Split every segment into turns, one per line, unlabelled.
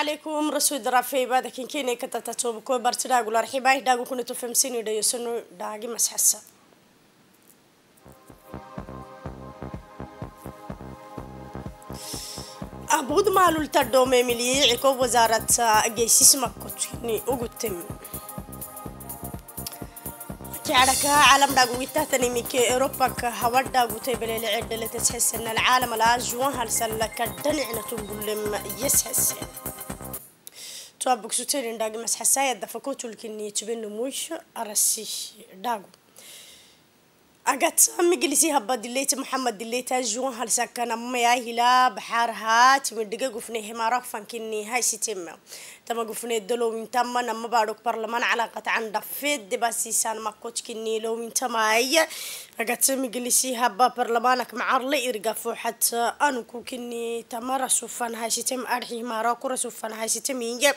عليكم رسول درافي بعد كين كين كيني كتبت توبكو برتنا أقول رحباي داقو كنتو فمسيني دا يسنو داقي مسحسة أبود مالو التردومي ملي عكو وزارة جيسيس أجيسيس مكوتيني أغتم شعرك عالم داغو ويتاتني ميكي اوروبا كهوار داغو تيبلي لعد لتسحسن العالم لا جوان هالسن لك دنعنا تنبلم يسحسن توابك سوتيرين داقي مسحسايا دفكوتو لكني تبين مويش أرسي داغو أجت مجلسي هباد الليت محمد الليت جون هل سكن أمي هلا بحر هات من دقة قفني هما رفن كني هاي ستم تما قفني دلو من تما نما بارك برلمان علاقة عن دفيد بس إنسان ما كنت كني لو من تما هي أجت مجلسي هبا برلمانك معرلي إرجع حتى أنا كوكني تما رسوفن هاي ستم أرحي ما راكو رسوفن هاي ستم ينجب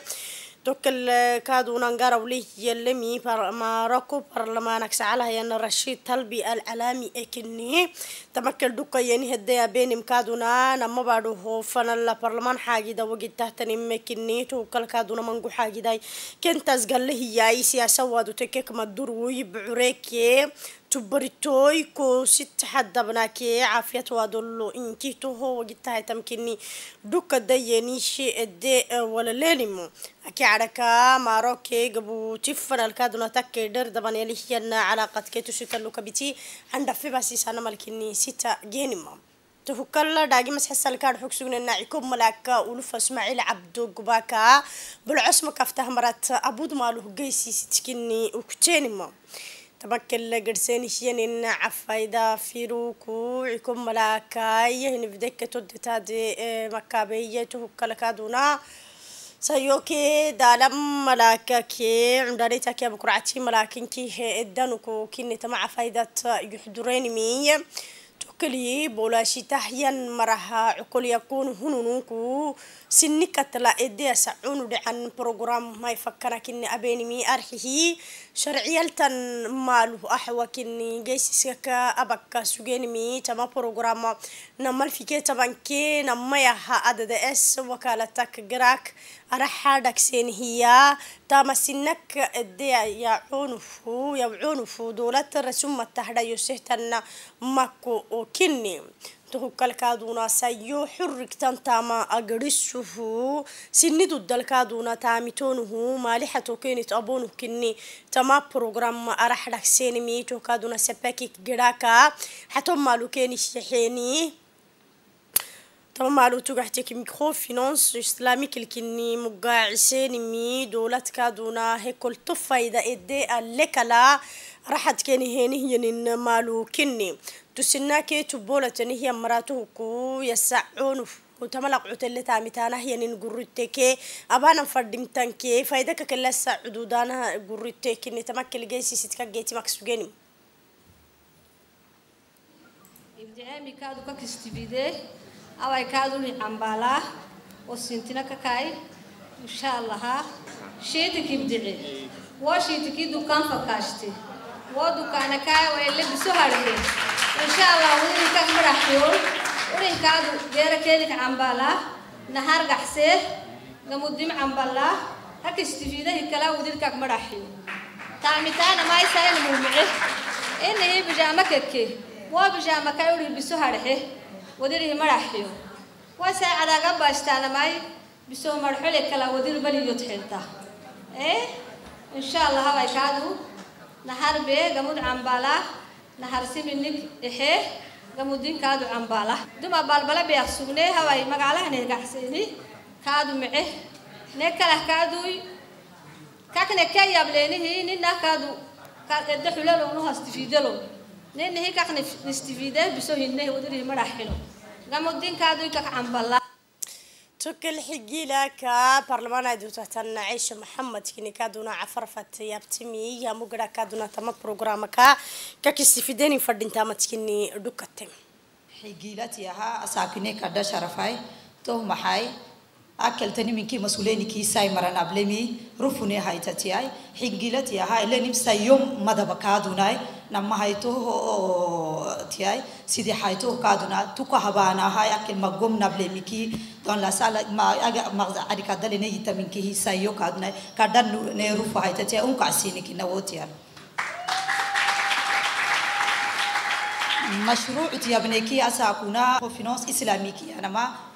تكل كادو ننقر وليه يلمي ماراكو برلمانك سعالها ين رشيد تلبي العلامي اكني تمكل دوكا يني هديا بين مكادونا نما بادو هوفنا لا برلمان حاجي دا وقت تحتني مكني توكل كادونا منقو حاجي داي كنتاز قال له ياي سياسة وادو تكيك مدور ويبعريكي تبرتوي كو ست حد بناكي عافية وادولو انكي توهو وقتها تمكيني دوكا دايني شي ادي آه، ولا لينمو اكي عركا ماروكي قبو تفن الكادونا تاكي در دبان يليحيان علاقة كيتو ستلو كبتي عند في باسي سانا مالكيني ستا جينمو تفكر داقي مسح السلكار حكسون ان عكوب ملاك ولف اسماعيل عبدو قباكا بالعصمة كافتها مرات ابود مالو قيسي ستكيني وكتينمو تبكل قرسين شين إن عفايدا فيروكو يكون ملاكاي نبدك تود تادي آه، مكابية تهكا دونا سيوكي دالم ملاكاكي عمداني يا بكرعتي ملاكين كي هيدانوكو كيني تمع فايدة يحضرين مي كلي بولا شي تحيان مرها عقل يكون هنونكو سنك تلا إدي سعون عن بروغرام ما يفكر كن أبين مي أرحيه شرعية مالو احوا كن جيس سكا أبكا سجين مي تما بروغرام نمال فيكي تبان كي نما يها عدد إس وكالتك جراك أرحى دكسين هي تامسنك دي يعونفو يعونفو دولة الرسوم التحدى يسهتنا مكو وكني تهكالكادونا سيو حركتان تاما أغرسوه سنيدو الدلكادونا تامتونه مالحة كينت أبونه كني تما بروغرام أرح لك ميتو كادونا سباكي جراكا حتى مالو كيني شحيني طالما لو توقعتك ميكرو فينانس كني الكني عشان مي دولة كادونا طفا اذا إدي لك لا الليكلا راحت كيني هيني هينين مالو كني تسناكي تبولة هي مراته كو يسعون وتملق عتلة تامتانا هي ان جرتك أبانا فردين تانكي فايدة كلا سعدودانا جرتك إن تمكن جيسي ستك جيتي مكسوجيني
إبداعي ميكادو كاكستبيده abay awaykaaduni cambalaa sintina kakaay inshaalaha sheetikii bdici waa sheetikii dukaan fakaashti waa dukaanakaay waa labiso harge inshaalla wurinka maraxyool urinkaadu geera keenika cambalaa nahar gaxsee gamudim cambalaa hakistifiidahi kalaa wudirkaak maraxyo taamitaana maaysaayna muumice inahi bijaamakakke waa bijaamakaa uri biso harxe wadiirihii madaxiyo wase cadaga baashtaanamay bisoo marxuli kala wadiir baliyod xirta eh insha allah kaadu nahar be gamud ambala nahar siminik ehe gamudin kaadu ambala duma balbala be ah sugne haway magalaha ne kaadu mice ne kala kaadu kakne kayablenihi ninna kaadu kaadda xulalo nu ninnihi kakne
nistifide biso wadirihi madaxilo قمودين كادو يكك عم بالله تكل حقي لك برلمان عدو تهتن عيش محمد كني كادونا عفرفت يا بتمي يا مقرا كادونا تم برنامجك كك استفيدين فردين تامت كني دكتم حقيلتي ها
أساكني كدا شرفاي تو محاي أكلتني منك مسؤولين كي ساي مرنا بلمي رفوني هاي ها نمسا يوم nama haytuho tiay sidi haytuho kaduna tuko habana haya kil magum nable miki don la sala ma aga magza adika daline yitamin ki hisayo kaduna kadan ne rufu hayta tiay un kasini kinawotiya مشروع تيابنيكي أساكونا فينانس إسلاميكي أنا ما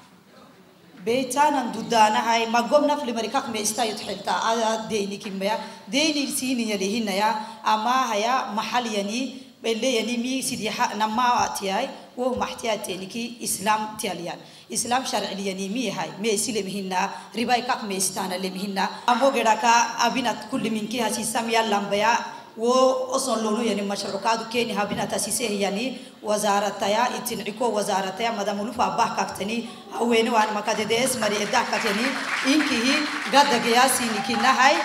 بيتانا دودانا هاي ما قمنا في المريكا ما يستايت حلتا ديني كم يا ديني سيني اللي هنا يا أما هيا محل يعني اللي يعني مي سيدي حق نما تياي وهو محتاج تينيكي إسلام تياليان إسلام شرع يعني مي هاي مي سلم هنا رباي كاك مي استانا لم هنا أبو جدكا أبينا كل منكي هسي سامي اللامبيا وأصلا لونه يعني مشروع كيني هابين أتاسيسه يعني وزارة تيا يا إتنعكو وزارة تيا مدام لوفا باه كاكتني هوينو عن مكاديدس ديس مري إدا كاكتني إنكي هي قد جياسي نكينا هاي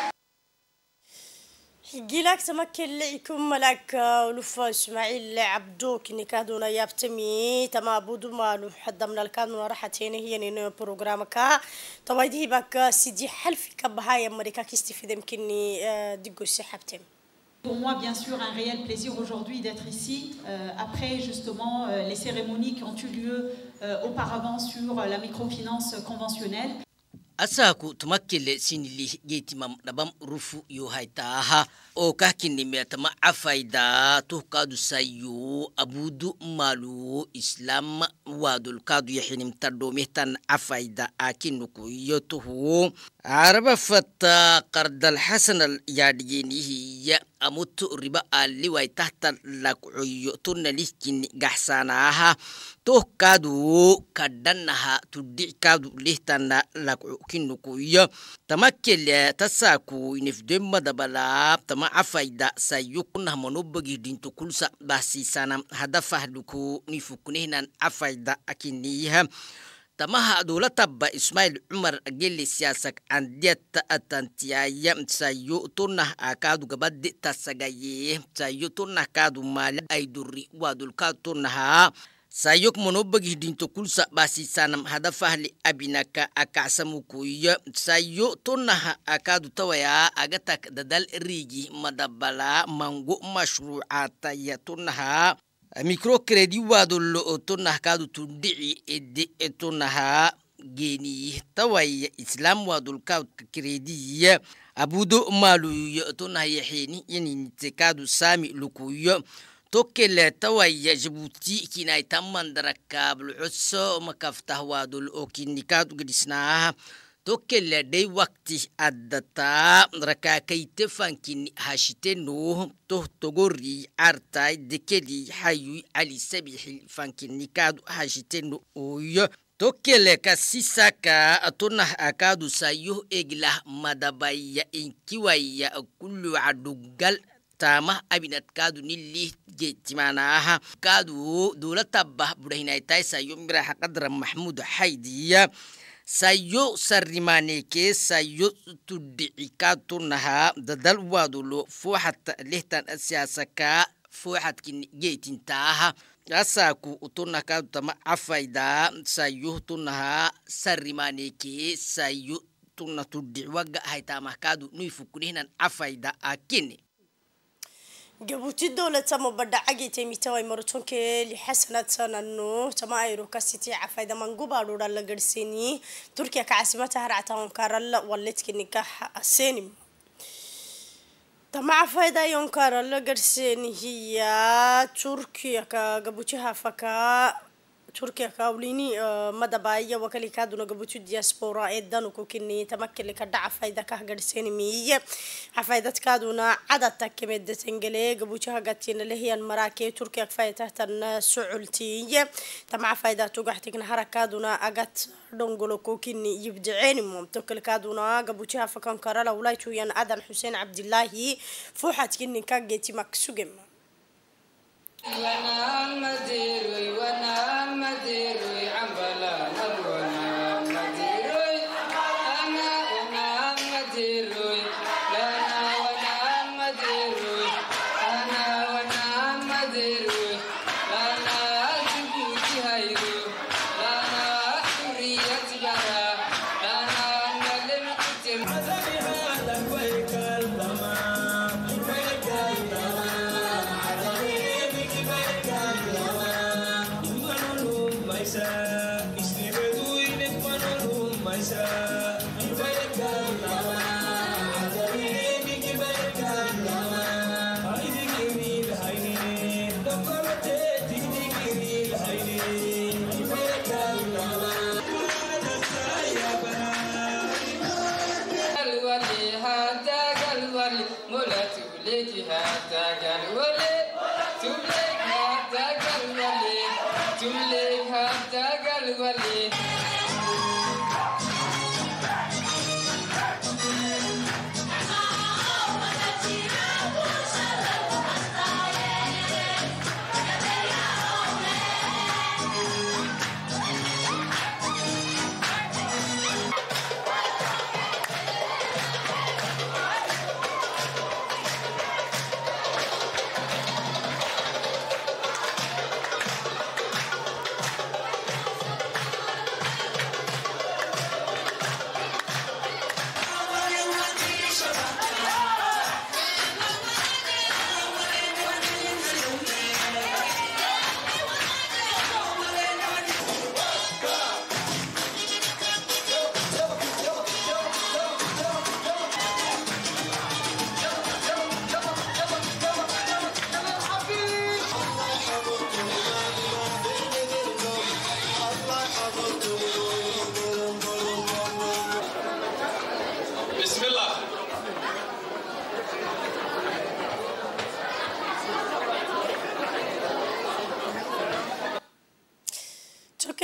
جيلك سمك اللي يكون ملك ولفا إسماعيل عبدو كني كادونا يبتمي تما بودو ما حدا من الكانون راح تيني هي نينو بروغرامكا طبعا دي باك سيدي حلفي كبهاي أمريكا كيستفيد يمكنني ديكو سحبتم
pour moi, bien sûr, un réel plaisir aujourd'hui d'être ici, euh, après justement euh, les cérémonies qui ont eu lieu euh, auparavant sur la microfinance conventionnelle.
araba fata kardalxasanal yadhiyenihiya amutu riba aliwai tahta lakcoyo tonalihkini gaxsanaaha toh kadhanaha tudhic lihtana lakco kinukuya tamakelia eh, tasaaku inefdemadabalaab tama cafayda sayukunah manobagidinto kulsa bahsiisanam hada fahluku nifuknehnan cafayda akiniyaha tamaha adulataba ismail cumar agili siyasak candiata atantiyaya sayo tunah akadu gabadi tasagaye sayo tunah kaadu maala ayduri waadulkaa tunahaa tunaha monobagih dinto kulsa basisanam hadafahli abinaka akacsamukuya sayo tonaha akadu tawaya agatak dadal rigi madabala mango mashrucataya tonaha mikrokredwadolo'otonahkadu tundhici ede etonahaa geniyih tawaya islam wadolkautka krediya abudo maluyo tonahyaxeni yanintekadu sami lukuyo tokele tawaya jabuti kinaitammandarakaablocodso makaftah wadol okinikad gedhisnaaha tokeladhey wakti addataa rakakaite fankini hashitenuh toh togori artai dekeli hayui alisabixil fankinikadu hashitenu uyo tokeleka sisaka atonah akadu sayoh eglah madabaya inkiwaya kuluca dhuggal tamah kaadu nilih getimanaha kadu dowlatabah budahinaitaisayo miraha qadra maxmud haydiya sayo sarrimaneke sayo tuddhicikatunaha dadal wadulo foxata lehtan siyasaka foxatkin geytintaaha asaku utunakadutama cafayda sayoh tunaha sarrimaneke sayo tuna tuddhicwaga haytamahkadu nuifukudehnan cafayda akini
جبوتي الدولة تما بدأ عجي تيمي تواي مرتون كلي حسنة سننو تما أيرو كسيتي عفايدة منجوبة لولا لجرسيني تركيا كعاصمتها رعتهم كارلا ولتك نكاح السينما تما عفايدة يوم كارلا جرسيني هي تركيا كجبوتيها فكا تركيا كاوليني آه، مدى باية وكالي كادو نقبوتو دياسبورا ايدا نوكو كيني تمكي ايدان وكوكيني تمكن لك دعف هيدا كهجرسيني مية نا كادونا عدد تاكيميد تنجلي قبوتو هاقاتين اللي هي المراكي تركيا كفايتاتنا سعولتي تم عفايداتو قحتكن حركادونا اقات دونغولو كيني يبدعيني موم كادو نا قبوتو هافكان كارالا ولايتو ين ادم حسين عبد الله فوحات كيني كاقيتي مكسوغم Ivana
Madero, Ivana Madero.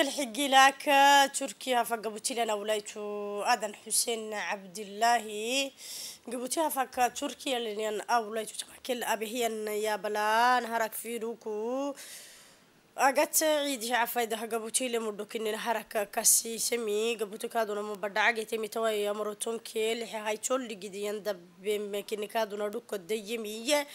كل حقي لك تركيا فقبوتي لنا ولايتو آذن حسين عبد الله قبوتيها فك تركيا لين أولايتو ابي هي يا بلان هرك في روكو أجت عيد شعفة ده قبوتي ان الحركة كاسي سمي قبوتو نمو مبدع جت متوا يا مرتون كل هاي تول جديان دب كادو كادونا روكو ديمية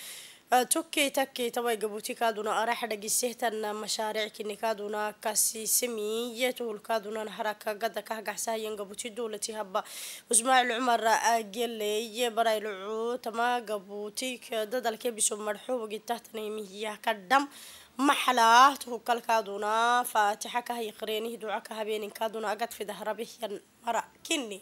أه، توكي تكي توي جبوتي كادونا أراح دقي سهتن مشاريع كني كادونا كاسي سمية تول كادونا نحركة قد كهجع ساين جبوتي دولة هبا وزماع العمر أجلي أه، براي لعو تما قبوتي كدد الكبسو مرحوب قد تحتني مهيا كدم محلاه تو كل كادونا فاتحة يقرينه قريني دعاء كادونا أقد في ذهربه ين مرأ كني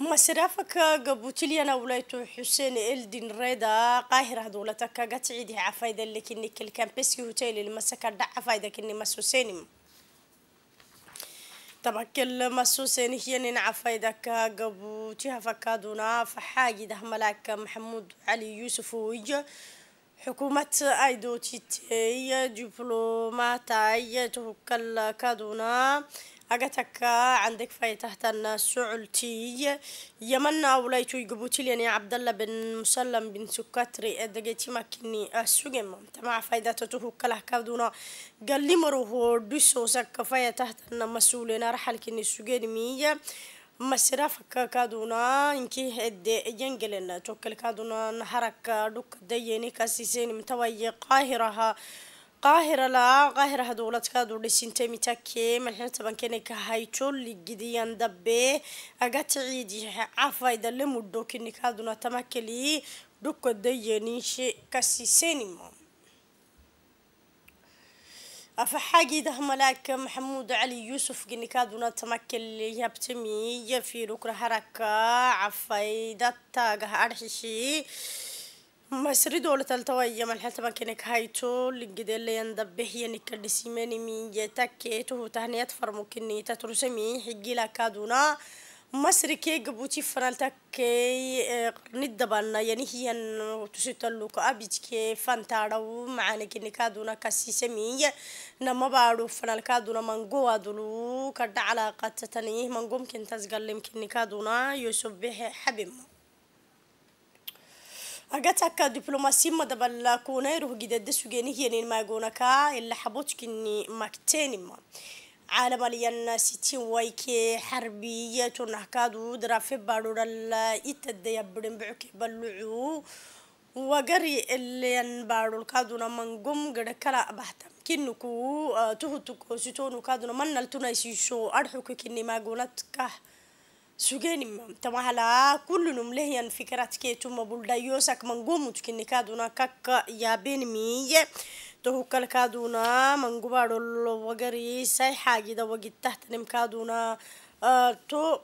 مسرافك قبوتلينا ولايتو حسين الدين ريدا قاهرة دولتك قتعيدي عفايدة لكني كل كامبسكي هوتيل المسكة دع عفايدة كني مسوسيني طبعا كل مسوسين هي نين عفايدك قبوتيها فكادونا فحاجي ده ملاك محمود علي يوسف ويج حكومة ايدوتي تي دبلوماتاية توكل كادونا أجتك عندك في تحت سعلتي يمنا ولايتو يجبوتي لأني عبد الله بن مسلم بن سكاتري أدقيتي مكني السجن تمع فايدة تهو كله كودونا قال لي مروه دوسو سك في تحت مسؤولين رحل كني السجن مية masiraafka kaaduna inkii hede yangelen tokel kaaduna naharaka dhuk dayeni kasiiseen imtaway قاهرة لا قاهرة هدولة كادو لي سنتي ميتا كي ملحنا تبان كيني كهايتو لي قديان دبي أغات عيدي عفاي دالي مدو كيني كادو نتمكلي دوكو دي نيشي كاسي سينما أفا حاجي ده ملاك محمود علي يوسف كيني كادو نتمكلي يبتمي يفيرو كرهرك عفاي داتا قهارشي ما سري دولة التوائية من حالة مكانك هايتو لنقدر اللي يندب هي نكرسيماني من جيتاكيت هو تهنيات فرموكيني تترسمي حقي لكادونا مصر كي جبوتي فرالتك ندبنا يعني هي تسيطلوك أبيت كي فانتارو معانا كي نكادونا كاسي سمي نما بارو فرالكادونا من قوة دولو كرد علاقات تتنيه من قوم كنتاز قلم كي نكادونا يوسف بيه حبيم أجت أك دبلوماسية ما دبل كونا روح جدد هي نين ما كا اللي حبوش كني مكتين ما عالم اللي الناس ستين ويكي حربية نحكادو درافي بارور ال إتدي يبرم بعك بلعو وقري اللي ينبارو الكادونا من قم قد كلا بحتم كنكو آه، تهتكو ستونو كادونا من نلتنا يسيشو أرحوك كني ما قولتك سجينما تما هلا كل نملهيا فكرة كي توما بولدا يوسك منقوم تكني كادونا كك يا بين مي تهو كل كادونا منقوبا دول وغري ساي حاجة دا وقت تحت نم كادونا آه تو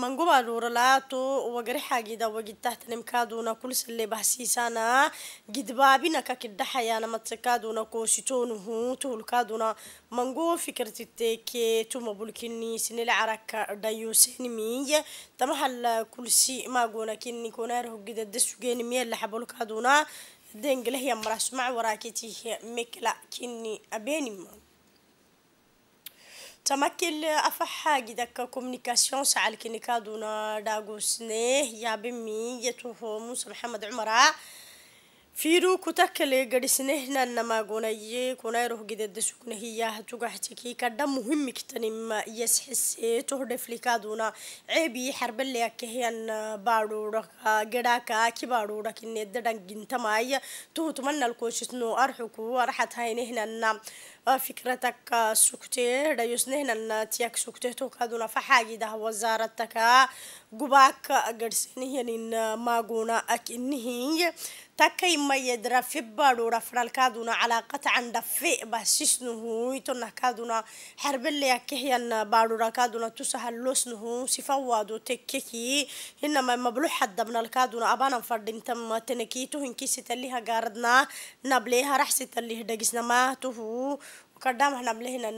من قبل ورلاتو وقري حاجة دا وقيت تحت نمكادونا كل سلي بحسيسانا قد بابينا كاكد دحيانا متكادونا كوشتون هون تهول كادونا من قو فكرت التيكي توما بولكيني سنة العراك دايو سينمي تمحل كل سي ما قونا كيني كونير هو قد الدسو جينمي اللي حبول كادونا دينجل هي مراسمع وراكتي هي مكلا كيني أبيني تمكن أفحى جدا كوميونيكاسيون سعال كنيكا دونا داغو سنيه يا بمي يتوفو موسى محمد عمراء فيرو كتاك اللي قد سنيه نانما قونا يي كونا يروح جدا دسوكنا هي هتوغا حتكي كادا مهم كتاني ما يسحسي تهدف لكا دونا عيبي حرب اللي اكيهيان بارو رخا جدا كا كي بارو رخي ندردان جنتماي توتمنى الكوشتنو أرحكو أرحت هاي نهنا نام فكرتك سكتي دايوسنه نن تيك سكتي تو كادونا فحاجي ده وزارتك قباك ينين ما قونا أكنه تكي ما يدرى في بارو رفرال كادونا علاقة عند في بسيسنه يتونا كادونا حرب اللي أكيهيان بارو راكادونا تسهل لسنه سفوادو تككي إنما مبلوح حد من الكادونا أبانا فردين تم تنكيتو هنكي ستاليها قاردنا نبليها رح ستاليه دقسنا ما تهو كدام احنا بلهنا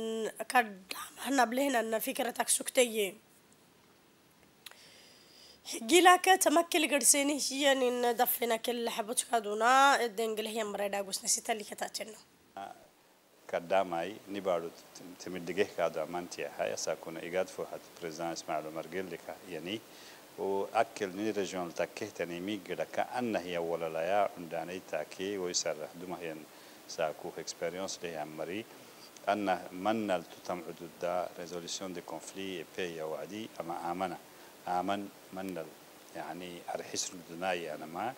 كدام احنا بلهنا ان فكرتك سكتية جيلاك تمكل قرسيني هي ان دفنا كل حبوت كادونا الدنجل هي مريدا قوس نسيت اللي كتاتنا
كدام اي نبارو تمدقه كادا مانتيا هاي ساكون ايقاد فوحت بريزان اسماعيل مرقل لك يعني وأكل ني رجون تكه تنمي قد كأن هي أول لايا عندنا تاكي ويسرح دم هي ساكو خبرة لي عمري أن من التتم عدود ريزوليسيون دي كونفلي بي وعدي أما آمنا آمن من يعني أرحيس الدناي أنا ما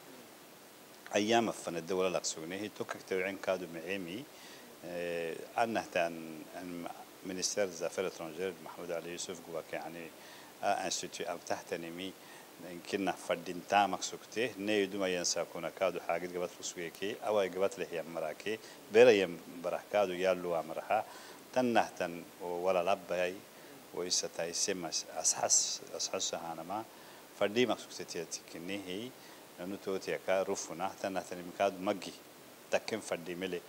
أيام فن الدولة الأقصونية هي توكك توعين كادو معيمي آه، أنه تان منستير زافير ترونجير محمود علي يوسف قوك يعني انستيتيو آه، أبتحتنمي كنا فردين تامك سكتي سكته نيدوما ينسى كونا كادو حاجة جبت فسويكي أو جبت له يا مراكي بريم برح كادو يالو أمرها تنهتن ولا لبهي ويستاي سمس أسحس أسحس هانا ما فردي مكسوكتي تكني هي لأنه توتي كا رفنا تنهتن مكاد مجي تكن فردي ملي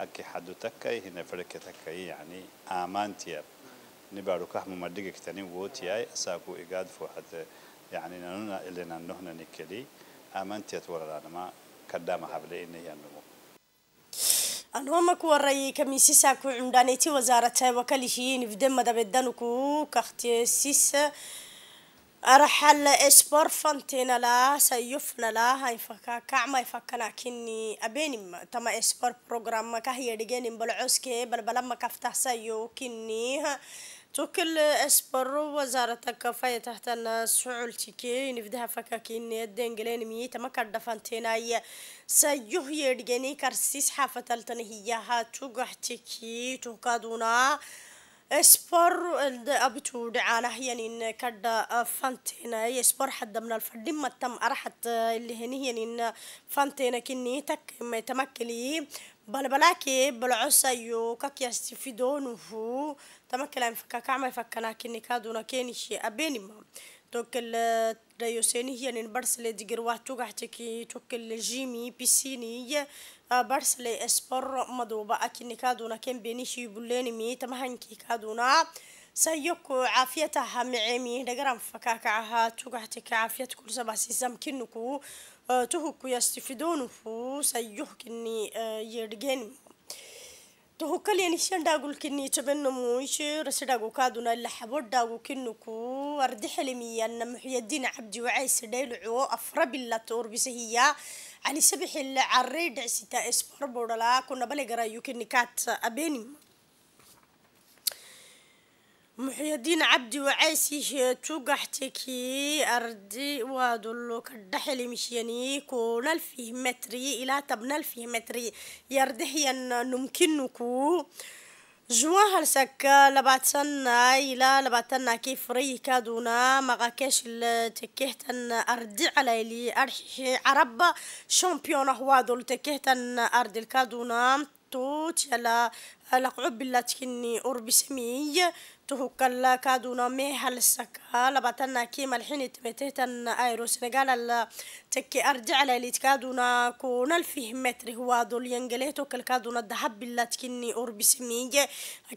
أكي حدو تكاي هنا فرك تكاي يعني آمان تياب نبارو كحم مدقك تاني ووتياي أساكو إيجاد حتى يعني نحن إلنا نحن نكلي آمنت يتورى ما كدام حبلي إني ينمو
أنهم كوري كميسيسا عندني تي وزارة وكاليشيين في دم دبدان كو كختيسيس أرحل إسبور فانتينا لا سيفنا لا هاي فكا كعما يفكنا كني أبيني ما تما إسبور بروغرام ما كهي ديجين بلعوسكي بل بلما كفتح سيو كني توكل اسبرو وزارة كفاية تحت السعول تكي نفدها فكاكين الدنجلين ميتا ما كردفانتين اي سيوه يرجني كرسيس حافة التنهيها توقح تكي توكادونا اسبر ابتو دعانا هي كدا فانتينا اسبر حد من الفردين ما تم ارحت اللي هني هي فانتينا كني تك متمكلي بلبلاكي بلعوس يو كاك يستفيدون وفو تما كلام فكا كعمل فكنا كني كادونا كيني شي أبيني ما توكل سيني هي نين برسلي ديگر واتو قحتكي توكل جيمي بيسيني آه، برسلي اسبر مدوبا أكني كادونا كين بيني شي بوليني مي تما هنكي كادونا سيوكو عافيتها معيمي نقرا فكاك عها توقعتك عافيتك كل سبع سيسام كنكو آه، تهكو يستفيدون فوس يهكني آه، يرجعني تهكا لين يعني شان داغول كني تبن مويش رسداغو كادونا اللحبود داغو كنكو اردح لمي ان محي عبد عبدي وعيس ديلعو افرا بالله تور بسهيا علي سبح العريد ستا اسبر بودلا كنا بلغرا يكني كات ابيني محي الدين عبدي وعيسي توقحتكي أردي وادلو كدحل مشياني كون الفيه متري إلى تبن الفيه متري يردحي أن نمكنكو جوان هلسك لباتنا إلى لباتنا كيف ري كادونا مغاكاش تكيهتن أردي على إلي أرحي عرب شامبيون هوادو لتكيهتن أردي الكادونا توت يلا لقعب تكني أربي سمي تهكلا كادونا ميها السكا لبعتنا كيما الحين تمتهتن ايرو سنغال تكي ارجع ليت تكادونا كون الفهم متر هو دول ينجليتو كل كادونا الدهب اللاتكني اوربي سميج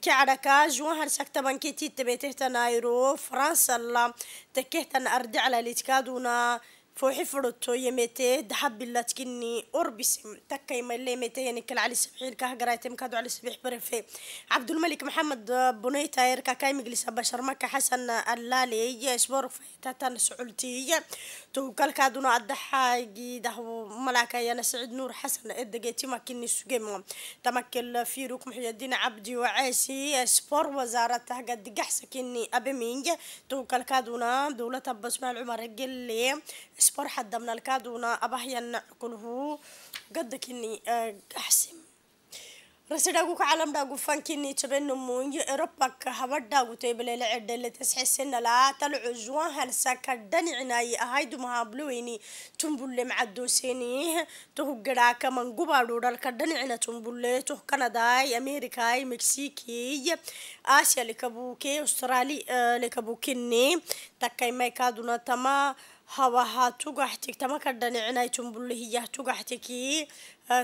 كي عركا جوهر سكتا بانكيتي تي تمتهتن ايرو فرنسا تكيهتن ارجع ليت تكادونا فوحي فرطو يميتي دحب لاتكني أوربس تكي ما اللي ميتي يعني كل علي سبحيل كه قرايتم كادو علي سبيح برفي عبد الملك محمد بنيتا يركا كاي مجلس بشر مكة حسن اللالي يشبر في تاتان سعولتي تو كل كادونا الدحاجي ده ملاكا يانا سعيد نور حسن إدقيتي ما كني سجيم تمكل في روك محي الدين عبدي وعاسي سبور وزارة تهجد جحس كني أبمينج تو كل كادونا دولة بسمع العمر قل اسبور حد من الكادونا أبهيا نعقله قد كني آه، أحسن رسداغو كعالم فان كني تبنو موني إيروباك هباد داغو تيبلي لعدة اللي تسحي سنة لا تلعو جوان هالساكا دانعنا يأهايدو مها بلويني تنبولي معدو سيني توه قراك من قبارو قبالو رالكا دانعنا تنبولي توه كنداي أمريكاي مكسيكي آسيا لكبوكي أسترالي آه، لكابوكيني تاكاي مايكادونا تما هواها تجحتك تماك الدنيا هي تجحتكي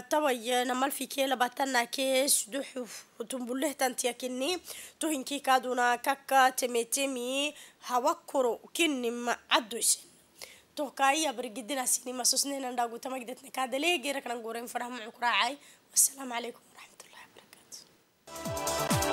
طبعا نمال في كيلا باتنا كيش دحوف تنبليه تنتيا كني تهنكي كادونا كاكا تميتمي هواكرو كني ما عدوش توكاي برجدنا سينما سوسنين نداغو تمجدتنا كادلي غيرك نغورين فرح معك راعي والسلام عليكم ورحمة الله وبركاته